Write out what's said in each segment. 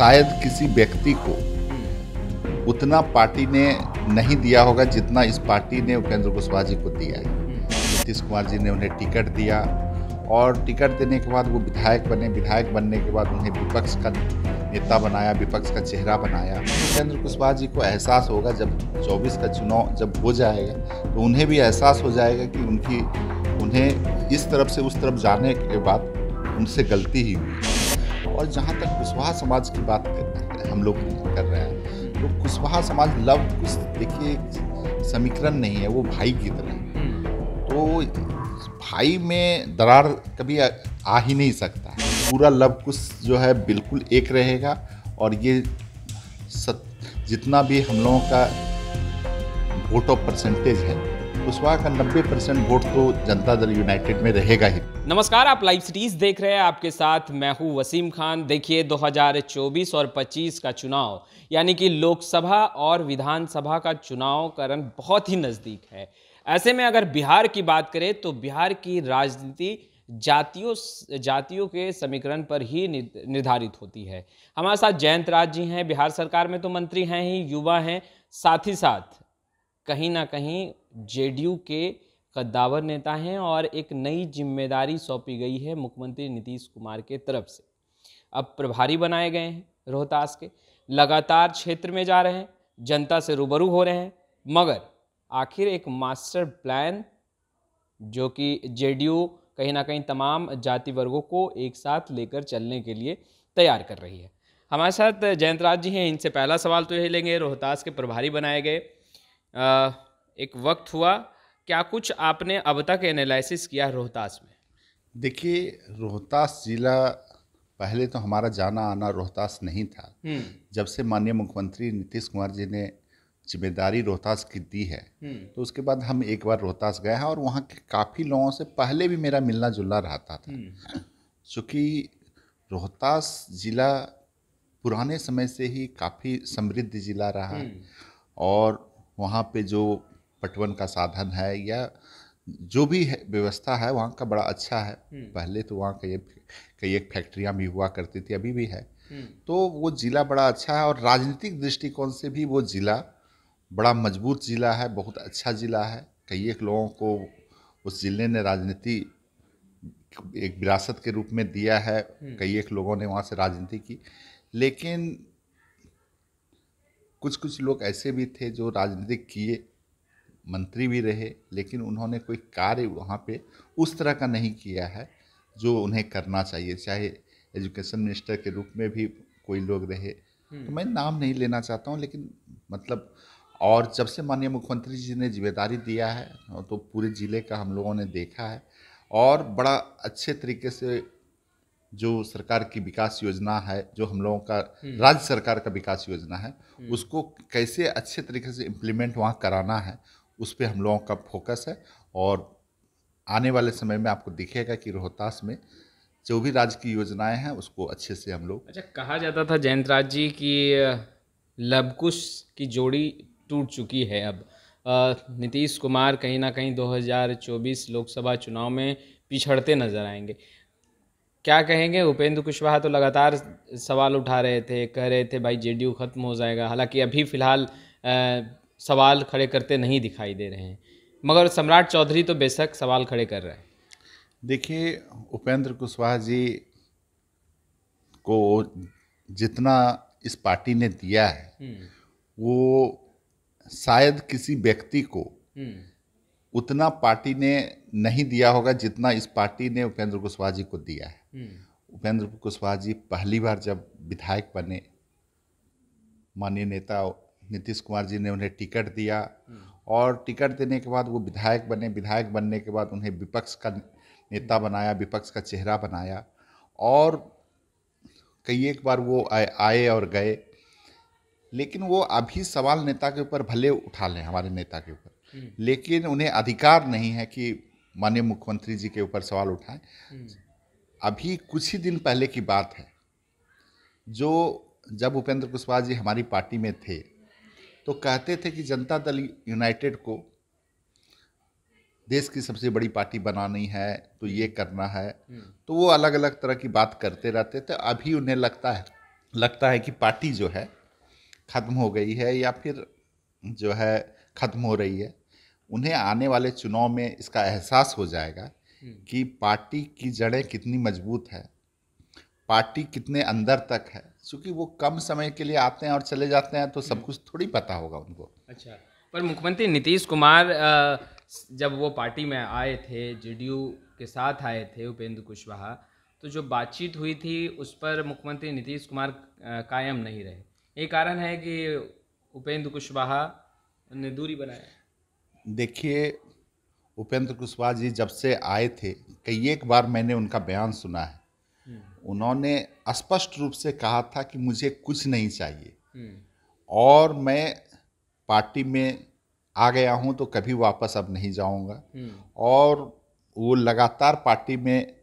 शायद किसी व्यक्ति को उतना पार्टी ने नहीं दिया होगा जितना इस पार्टी ने उपेंद्र कुशवाहा जी को दिया है नीतीश कुमार जी ने उन्हें टिकट दिया और टिकट देने के बाद वो विधायक बने विधायक बनने के बाद उन्हें विपक्ष का नेता बनाया विपक्ष का चेहरा बनाया उपेंद्र कुशवाहा जी को एहसास होगा जब 24 का चुनाव जब हो जाएगा तो उन्हें भी एहसास हो जाएगा कि उनकी उन्हें इस तरफ से उस तरफ जाने के बाद उनसे गलती ही हुई और जहाँ तक कुशवाहा समाज की बात कर हम लोग कर रहे हैं तो कुशवाहा समाज लव कुछ देखिए समीकरण नहीं है वो भाई की तरह हम्म। तो भाई में दरार कभी आ ही नहीं सकता पूरा लव कुछ जो है बिल्कुल एक रहेगा और ये सत, जितना भी हम लोगों का वोट ऑफ परसेंटेज है कुशवाहा का 90 परसेंट वोट तो जनता दल यूनाइटेड में रहेगा ही नमस्कार आप लाइव सिटीज देख रहे हैं आपके साथ मैं हूं वसीम खान देखिए 2024 और 25 का चुनाव यानी कि लोकसभा और विधानसभा का चुनाव करण बहुत ही नज़दीक है ऐसे में अगर बिहार की बात करें तो बिहार की राजनीति जातियों जातियों के समीकरण पर ही निर्धारित होती है हमारे साथ जयंत राज जी हैं बिहार सरकार में तो मंत्री हैं ही युवा हैं साथ ही साथ कहीं ना कहीं जेडीयू के कद्दावर नेता हैं और एक नई जिम्मेदारी सौंपी गई है मुख्यमंत्री नीतीश कुमार के तरफ से अब प्रभारी बनाए गए हैं रोहतास के लगातार क्षेत्र में जा रहे हैं जनता से रूबरू हो रहे हैं मगर आखिर एक मास्टर प्लान जो कि जेडीयू कहीं ना कहीं तमाम जाति वर्गों को एक साथ लेकर चलने के लिए तैयार कर रही है हमारे साथ जयंतराज जी हैं इनसे पहला सवाल तो यही लेंगे रोहतास के प्रभारी बनाए गए एक वक्त हुआ क्या कुछ आपने अब तक एनालिसिस किया रोहतास में देखिए रोहतास ज़िला पहले तो हमारा जाना आना रोहतास नहीं था हम्म। जब से माननीय मुख्यमंत्री नीतीश कुमार जी ने जिम्मेदारी रोहतास की दी है हम्म। तो उसके बाद हम एक बार रोहतास गए हैं और वहाँ के काफ़ी लोगों से पहले भी मेरा मिलना जुलना रहता था हम्म। चूँकि रोहतास ज़िला पुराने समय से ही काफ़ी समृद्ध ज़िला रहा है और वहाँ पे जो पटवन का साधन है या जो भी है व्यवस्था है वहाँ का बड़ा अच्छा है हम्म। पहले तो वहाँ कई कई एक फैक्ट्रियाँ भी हुआ करती थी अभी भी है हम्म। तो वो ज़िला बड़ा अच्छा है और राजनीतिक दृष्टिकोण से भी वो ज़िला बड़ा मजबूत ज़िला है बहुत अच्छा ज़िला है कई एक लोगों को उस ज़िले ने राजनीति एक विरासत के रूप में दिया है हम्म। कई एक लोगों ने वहाँ से राजनीति की लेकिन कुछ कुछ लोग ऐसे भी थे जो राजनीतिक किए मंत्री भी रहे लेकिन उन्होंने कोई कार्य वहाँ पे उस तरह का नहीं किया है जो उन्हें करना चाहिए चाहे एजुकेशन मिनिस्टर के रूप में भी कोई लोग रहे तो मैं नाम नहीं लेना चाहता हूँ लेकिन मतलब और जब से माननीय मुख्यमंत्री जी ने जिम्मेदारी दिया है तो पूरे ज़िले का हम लोगों ने देखा है और बड़ा अच्छे तरीके से जो सरकार की विकास योजना है जो हम लोगों का हम्म। राज्य सरकार का विकास योजना है हम्म। उसको कैसे अच्छे तरीके से इम्प्लीमेंट वहाँ कराना है उस पर हम लोगों का फोकस है और आने वाले समय में आपको दिखेगा कि रोहतास में जो भी राज्य की योजनाएं हैं उसको अच्छे से हम लोग अच्छा कहा जाता था जयंत जी की लबकुश की जोड़ी टूट चुकी है अब नीतीश कुमार कहीं ना कहीं 2024 लोकसभा चुनाव में पिछड़ते नजर आएंगे क्या कहेंगे उपेंद्र कुशवाहा तो लगातार सवाल उठा रहे थे कह रहे थे भाई जेडीयू ख़त्म हो जाएगा हालांकि अभी फ़िलहाल सवाल खड़े करते नहीं दिखाई दे रहे हैं मगर सम्राट चौधरी तो बेशक सवाल खड़े कर रहे हैं देखिए उपेंद्र कुशवाहा जी को जितना इस पार्टी ने दिया है हम्म। वो शायद किसी व्यक्ति को हम्म। उतना पार्टी ने नहीं दिया होगा जितना इस पार्टी ने उपेंद्र कुशवाहा जी को दिया है हम्म। उपेंद्र कुशवाहा जी पहली बार जब विधायक बने माननीय नेता नीतीश कुमार जी ने उन्हें टिकट दिया हम्म। और टिकट देने के बाद वो विधायक बने विधायक बनने के बाद उन्हें विपक्ष का नेता हम्म। बनाया विपक्ष का चेहरा बनाया और कई एक बार वो आए और गए लेकिन वो अभी सवाल नेता के ऊपर भले उठा लें हमारे नेता के ऊपर हम्म। लेकिन उन्हें अधिकार नहीं है कि माननीय मुख्यमंत्री जी के ऊपर सवाल उठाएं हम्म। अभी कुछ ही दिन पहले की बात है जो जब उपेंद्र कुशवाहा जी हमारी पार्टी में थे तो कहते थे कि जनता दल यूनाइटेड को देश की सबसे बड़ी पार्टी बनानी है तो ये हम्म। करना है तो वो अलग अलग तरह की बात करते रहते थे अभी उन्हें लगता है लगता है कि पार्टी जो है ख़त्म हो गई है या फिर जो है ख़त्म हो रही है उन्हें आने वाले चुनाव में इसका एहसास हो जाएगा हम्म। कि पार्टी की जड़ें कितनी मजबूत है पार्टी कितने अंदर तक है क्योंकि वो कम समय के लिए आते हैं और चले जाते हैं तो सब हम्म। कुछ थोड़ी पता होगा उनको अच्छा पर मुख्यमंत्री नीतीश कुमार जब वो पार्टी में आए थे जेडीयू के साथ आए थे उपेंद्र कुशवाहा तो जो बातचीत हुई थी उस पर मुख्यमंत्री नीतीश कुमार कायम नहीं रहे ये कारण है कि उपेंद्र कुशवाहा ने दूरी बनाया देखिए उपेंद्र कुशवाहा जी जब से आए थे कई एक बार मैंने उनका बयान सुना है हम्म। उन्होंने स्पष्ट रूप से कहा था कि मुझे कुछ नहीं चाहिए हम्म। और मैं पार्टी में आ गया हूं तो कभी वापस अब नहीं जाऊंगा हम्म। और वो लगातार पार्टी में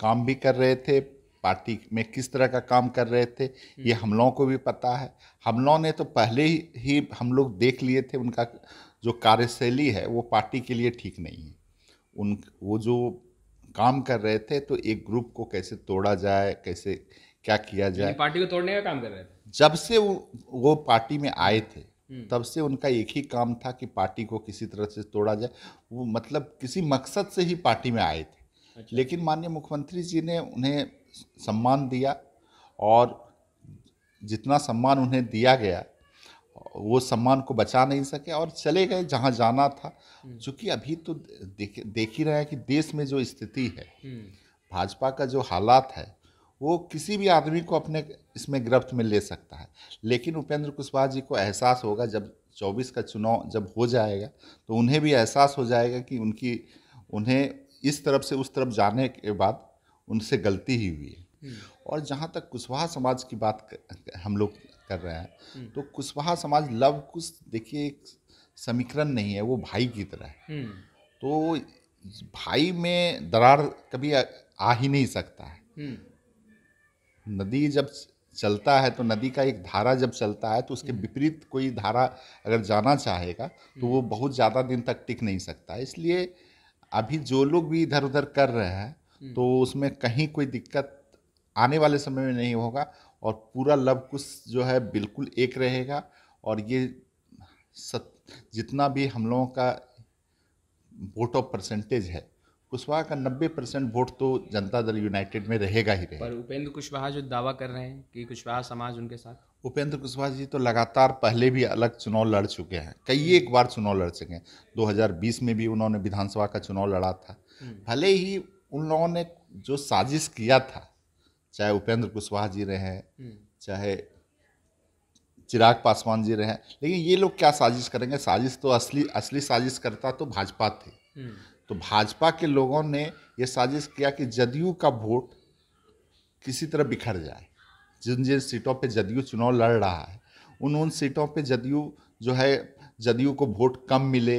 काम भी कर रहे थे पार्टी में किस तरह का काम कर रहे थे ये हम लोगों को भी पता है हम लोगों ने तो पहले ही हम लोग देख लिए थे उनका जो कार्यशैली है वो पार्टी के लिए ठीक नहीं है उन वो जो काम कर रहे थे तो एक ग्रुप को कैसे तोड़ा जाए कैसे क्या किया जाए पार्टी को तोड़ने का काम कर रहे थे जब से वो, वो पार्टी में आए थे हम्म। तब से उनका एक ही काम था कि पार्टी को किसी तरह से तोड़ा जाए वो मतलब किसी मकसद से ही पार्टी में आए थे अच्छा। लेकिन माननीय मुख्यमंत्री जी ने उन्हें सम्मान दिया और जितना सम्मान उन्हें दिया गया वो सम्मान को बचा नहीं सके और चले गए जहाँ जाना था चूँकि हम्म। अभी तो देख देख ही रहे हैं कि देश में जो स्थिति है हम्म। भाजपा का जो हालात है वो किसी भी आदमी को अपने इसमें गिरफ्त में ले सकता है लेकिन उपेंद्र कुशवाहा जी को एहसास होगा जब 24 का चुनाव जब हो जाएगा तो उन्हें भी एहसास हो जाएगा कि उनकी उन्हें इस तरफ से उस तरफ जाने के बाद उनसे गलती ही हुई है हम्म। और जहाँ तक कुशवाहा समाज की बात हम लोग कर रहे हैं हम्म। तो कुशवाहा समाज लव कुश देखिए एक समीकरण नहीं है वो भाई की तरह है हम्म। तो भाई में दरार कभी आ, आ ही नहीं सकता है हम्म। नदी जब चलता है तो नदी का एक धारा जब चलता है तो उसके विपरीत कोई धारा अगर जाना चाहेगा तो वो बहुत ज़्यादा दिन तक टिक नहीं सकता इसलिए अभी जो लोग भी इधर उधर कर रहे हैं तो उसमें कहीं कोई दिक्कत आने वाले समय में नहीं होगा और पूरा लव कुछ जो है बिल्कुल एक रहेगा और ये सत जितना भी हम लोगों का वोट ऑफ परसेंटेज है कुशवाहा का 90 परसेंट वोट तो जनता दल यूनाइटेड में रहेगा ही रहेगा पर उपेंद्र कुशवाहा जो दावा कर रहे हैं कि कुशवाहा समाज उनके साथ उपेंद्र कुशवाहा जी तो लगातार पहले भी अलग चुनाव लड़ चुके हैं कई हम्म। एक बार चुनाव लड़ चुके हैं 2020 में भी उन्होंने विधानसभा का चुनाव लड़ा था हम्म। भले ही उन लोगों ने जो साजिश किया था चाहे उपेंद्र कुशवाहा जी रहे हैं हम्म। चाहे चिराग पासवान जी रहे हैं लेकिन ये लोग क्या साजिश करेंगे साजिश तो असली असली साजिश करता तो भाजपा थे हम्म। तो भाजपा के लोगों ने ये साजिश किया कि जदयू का वोट किसी तरह बिखर जाए जिन जिन सीटों पे जदयू चुनाव लड़ रहा है उन उन सीटों पे जदयू जो है जदयू को वोट कम मिले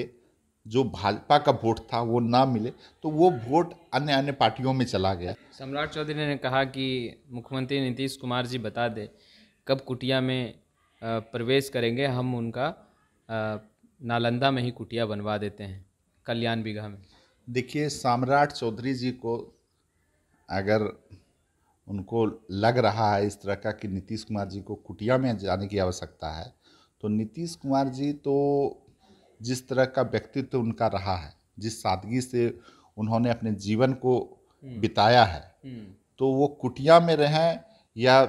जो भाजपा का वोट था वो ना मिले तो वो वोट अन्य अन्य पार्टियों में चला गया सम्राट चौधरी ने कहा कि मुख्यमंत्री नीतीश कुमार जी बता दें कब कुटिया में प्रवेश करेंगे हम उनका नालंदा में ही कुटिया बनवा देते हैं कल्याण बीघा में देखिए सम्राट चौधरी जी को अगर उनको लग रहा है इस तरह का कि नीतीश कुमार जी को कुटिया में जाने की आवश्यकता है तो नीतीश कुमार जी तो जिस तरह का व्यक्तित्व उनका रहा है जिस सादगी से उन्होंने अपने जीवन को हम्म। बिताया है हम्म। तो वो कुटिया में रहें या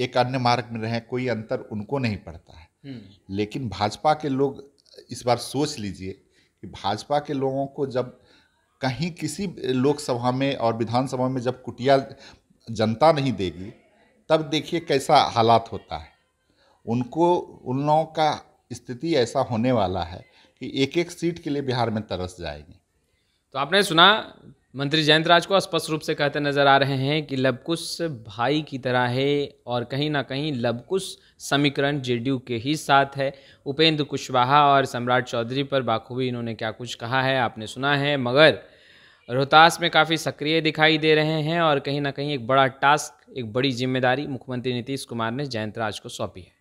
एक अन्य मार्ग में रहें कोई अंतर उनको नहीं पड़ता है हम्म। लेकिन भाजपा के लोग इस बार सोच लीजिए कि भाजपा के लोगों को जब कहीं किसी लोकसभा में और विधानसभा में जब कुटिया जनता नहीं देगी तब देखिए कैसा हालात होता है उनको उन लोगों का स्थिति ऐसा होने वाला है कि एक एक सीट के लिए बिहार में तरस जाएंगे तो आपने सुना मंत्री जयंत राज को स्पष्ट रूप से कहते नजर आ रहे हैं कि लबकुश भाई की तरह है और कहीं ना कहीं लबकुश समीकरण जेडीयू के ही साथ है उपेंद्र कुशवाहा और सम्राट चौधरी पर बाखूबी इन्होंने क्या कुछ कहा है आपने सुना है मगर रोहतास में काफ़ी सक्रिय दिखाई दे रहे हैं और कहीं ना कहीं एक बड़ा टास्क एक बड़ी जिम्मेदारी मुख्यमंत्री नीतीश कुमार ने जयंत राज को सौंपी है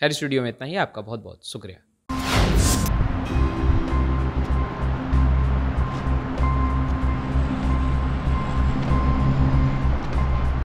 खैर स्टूडियो में इतना ही आपका बहुत बहुत शुक्रिया